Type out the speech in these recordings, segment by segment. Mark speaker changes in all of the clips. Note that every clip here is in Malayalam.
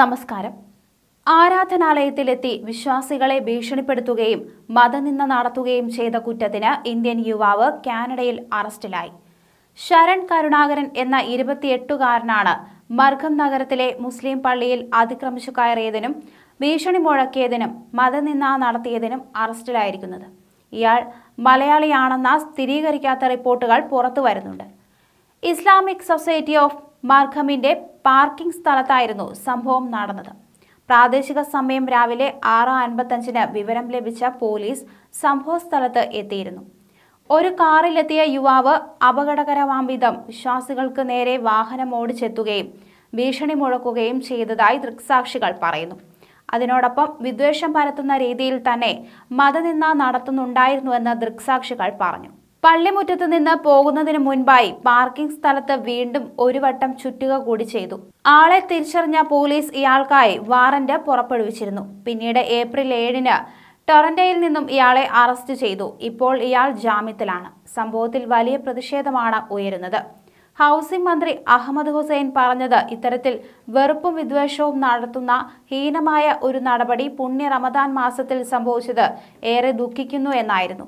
Speaker 1: നമസ്കാരം ആരാധനാലയത്തിലെത്തി വിശ്വാസികളെ ഭീഷണിപ്പെടുത്തുകയും മതനിന്ദ നടത്തുകയും ചെയ്ത കുറ്റത്തിന് ഇന്ത്യൻ യുവാവ് കാനഡയിൽ അറസ്റ്റിലായി ശരൺ കരുണാകരൻ എന്ന ഇരുപത്തിയെട്ടുകാരനാണ് മർഗം നഗരത്തിലെ മുസ്ലിം പള്ളിയിൽ അതിക്രമിച്ചു കയറിയതിനും ഭീഷണി മുഴക്കിയതിനും മതനിന്ദ നടത്തിയതിനും അറസ്റ്റിലായിരിക്കുന്നത് ഇയാൾ മലയാളിയാണെന്ന സ്ഥിരീകരിക്കാത്ത റിപ്പോർട്ടുകൾ പുറത്തു വരുന്നുണ്ട് ഇസ്ലാമിക് സൊസൈറ്റി ഓഫ് മാർഖമിന്റെ പാർക്കിംഗ് സ്ഥലത്തായിരുന്നു സംഭവം നടന്നത് പ്രാദേശിക സമയം രാവിലെ ആറ് അൻപത്തഞ്ചിന് വിവരം ലഭിച്ച പോലീസ് സംഭവ സ്ഥലത്ത് എത്തിയിരുന്നു ഒരു കാറിലെത്തിയ യുവാവ് അപകടകരമാം വിധം വിശ്വാസികൾക്ക് നേരെ വാഹനം ഓടിച്ചെത്തുകയും ഭീഷണി മുഴക്കുകയും ചെയ്തതായി ദൃക്സാക്ഷികൾ പറയുന്നു അതിനോടൊപ്പം വിദ്വേഷം പരത്തുന്ന രീതിയിൽ തന്നെ മതനിന്ന നടത്തുന്നുണ്ടായിരുന്നുവെന്ന് ദൃക്സാക്ഷികൾ പറഞ്ഞു പള്ളിമുറ്റത്ത് നിന്ന് പോകുന്നതിന് മുൻപായി പാർക്കിംഗ് സ്ഥലത്ത് വീണ്ടും ഒരു വട്ടം ചുറ്റുക കൂടി ചെയ്തു ആളെ തിരിച്ചറിഞ്ഞ പോലീസ് ഇയാൾക്കായി വാറന്റ് പുറപ്പെടുവിച്ചിരുന്നു പിന്നീട് ഏപ്രിൽ ഏഴിന് ടൊറന്റയിൽ നിന്നും ഇയാളെ അറസ്റ്റ് ചെയ്തു ഇപ്പോൾ ഇയാൾ ജാമ്യത്തിലാണ് സംഭവത്തിൽ വലിയ പ്രതിഷേധമാണ് ഉയരുന്നത് ഹൗസിംഗ് മന്ത്രി അഹമ്മദ് ഹുസൈൻ പറഞ്ഞത് ഇത്തരത്തിൽ വെറുപ്പും വിദ്വേഷവും നടത്തുന്ന ഹീനമായ ഒരു നടപടി പുണ്യ റമദാൻ മാസത്തിൽ സംഭവിച്ചത് ഏറെ ദുഃഖിക്കുന്നു എന്നായിരുന്നു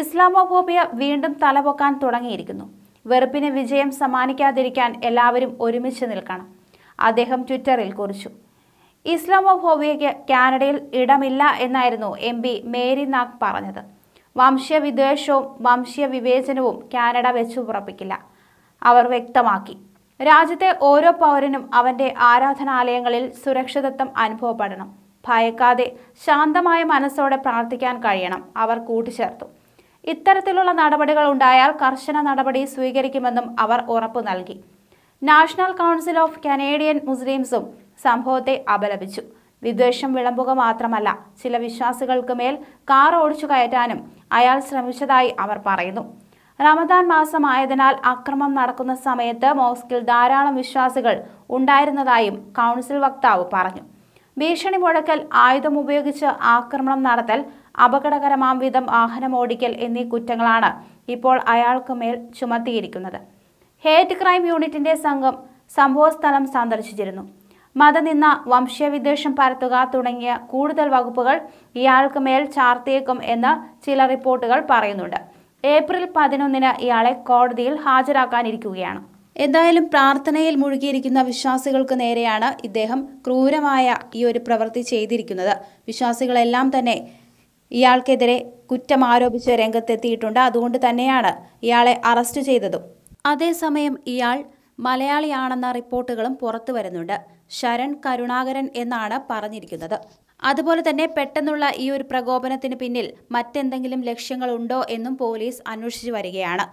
Speaker 1: ഇസ്ലാമോഫോബിയ വീണ്ടും തലപൊക്കാൻ തുടങ്ങിയിരിക്കുന്നു വെറുപ്പിന് വിജയം സമ്മാനിക്കാതിരിക്കാൻ എല്ലാവരും ഒരുമിച്ച് നിൽക്കണം അദ്ദേഹം ട്വിറ്ററിൽ കുറിച്ചു ഇസ്ലാമോഫോബിയയ്ക്ക് കാനഡയിൽ ഇടമില്ല എന്നായിരുന്നു എം പി മേരി നാഗ് പറഞ്ഞത് വംശീയ വിദ്വേഷവും വംശീയ വിവേചനവും കാനഡ വെച്ചുപുറപ്പിക്കില്ല അവർ വ്യക്തമാക്കി രാജ്യത്തെ ഓരോ പൗരനും അവൻ്റെ ആരാധനാലയങ്ങളിൽ സുരക്ഷിതത്വം അനുഭവപ്പെടണം ഭയക്കാതെ ശാന്തമായ മനസ്സോടെ പ്രാർത്ഥിക്കാൻ കഴിയണം അവർ കൂട്ടിച്ചേർത്തു ഇത്തരത്തിലുള്ള നടപടികൾ ഉണ്ടായാൽ കർശന നടപടി സ്വീകരിക്കുമെന്നും അവർ ഉറപ്പു നൽകി നാഷണൽ കൗൺസിൽ ഓഫ് കനേഡിയൻ മുസ്ലിംസും സംഭവത്തെ അപലപിച്ചു വിദ്വേഷം വിളമ്പുക മാത്രമല്ല ചില വിശ്വാസികൾക്ക് മേൽ കാർ ഓടിച്ചു കയറ്റാനും അയാൾ ശ്രമിച്ചതായി അവർ പറയുന്നു റമദാൻ മാസമായതിനാൽ അക്രമം നടക്കുന്ന സമയത്ത് മോസ്കിൽ ധാരാളം വിശ്വാസികൾ ഉണ്ടായിരുന്നതായും കൗൺസിൽ വക്താവ് പറഞ്ഞു ഭീഷണി മുഴക്കൽ ആയുധം ഉപയോഗിച്ച് ആക്രമണം നടത്തൽ അപകടകരമാം വിധം ഓടിക്കൽ എന്നീ കുറ്റങ്ങളാണ് ഇപ്പോൾ അയാൾക്ക് മേൽ ചുമത്തിയിരിക്കുന്നത് ഹേറ്റ് ക്രൈം യൂണിറ്റിന്റെ സംഘം സംഭവസ്ഥലം സന്ദർശിച്ചിരുന്നു മതനിന്ന വംശീയവിദ്വേഷം പരത്തുക തുടങ്ങിയ കൂടുതൽ വകുപ്പുകൾ ഇയാൾക്ക് മേൽ ചാർത്തിയേക്കും എന്ന് ചില റിപ്പോർട്ടുകൾ പറയുന്നുണ്ട് ഏപ്രിൽ പതിനൊന്നിന് ഇയാളെ കോടതിയിൽ ഹാജരാക്കാനിരിക്കുകയാണ് എന്തായാലും പ്രാർത്ഥനയിൽ മുഴുകിയിരിക്കുന്ന വിശ്വാസികൾക്ക് നേരെയാണ് ഇദ്ദേഹം ക്രൂരമായ ഈ ഒരു പ്രവൃത്തി ചെയ്തിരിക്കുന്നത് വിശ്വാസികളെല്ലാം തന്നെ ഇയാൾക്കെതിരെ കുറ്റം ആരോപിച്ച് രംഗത്തെത്തിയിട്ടുണ്ട് അതുകൊണ്ട് തന്നെയാണ് ഇയാളെ അറസ്റ്റ് ചെയ്തതും അതേസമയം ഇയാൾ മലയാളിയാണെന്ന റിപ്പോർട്ടുകളും പുറത്തു വരുന്നുണ്ട് ശരൺ കരുണാകരൻ എന്നാണ് പറഞ്ഞിരിക്കുന്നത് അതുപോലെ തന്നെ പെട്ടെന്നുള്ള ഈ ഒരു പ്രകോപനത്തിന് പിന്നിൽ മറ്റെന്തെങ്കിലും ലക്ഷ്യങ്ങളുണ്ടോ എന്നും പോലീസ് അന്വേഷിച്ചു വരികയാണ്